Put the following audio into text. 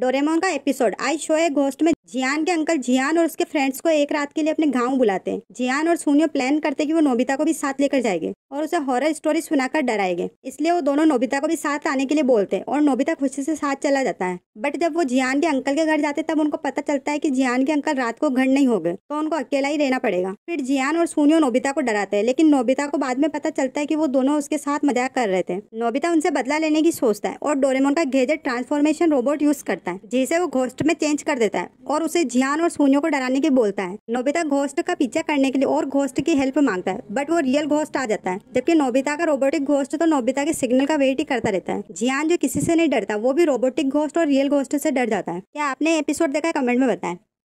Doraemon का episode I show a ghost में Gian के अंकल जियान और उसके फ्रेंड्स को एक रात के लिए अपने गांव बुलाते हैं जियान और सोनियो प्लान करते कि वो नोबिता को भी साथ लेकर जाएंगे और उसे हॉरर स्टोरी सुनाकर डराएंगे इसलिए वो दोनों नोबिता को भी साथ आने के लिए बोलते हैं और नोबिता खुशी से साथ चला जाता है बट जब वो जियान के अंकल के घर जाते तब उनको पता चलता है की जियान के अंकल रात को घर नहीं हो गए तो उनको अकेला ही रहना पड़ेगा फिर जियान और सोनियो नोबिता को डराते हैं लेकिन नोबिता को बाद में पता चलता है की वो दोनों उसके साथ मजाक कर रहे थे नोबिता उनसे बदला लेने की सोचता है और डोरेमोन का गेजेट ट्रांसफॉर्मेशन रोबोट यूज करता है जिसे वो घोस्ट में चेंज कर देता है और उसे जियान और सोनियो को डराने के बोलता है नोबिता घोष्ट का पीछा करने के लिए और घोष्ट की हेल्प मांगता है बट वो रियल घोष्ट आ जाता है जबकि नोबिता का रोबोटिक घोष्ट तो नोबिता के सिग्नल का वेट ही करता रहता है जियान जो किसी से नहीं डरता वो भी रोबोटिक घोष्ट और रियल घोष्ट से डर जाता है क्या आपने एपिसोड देखा कमेंट में बताए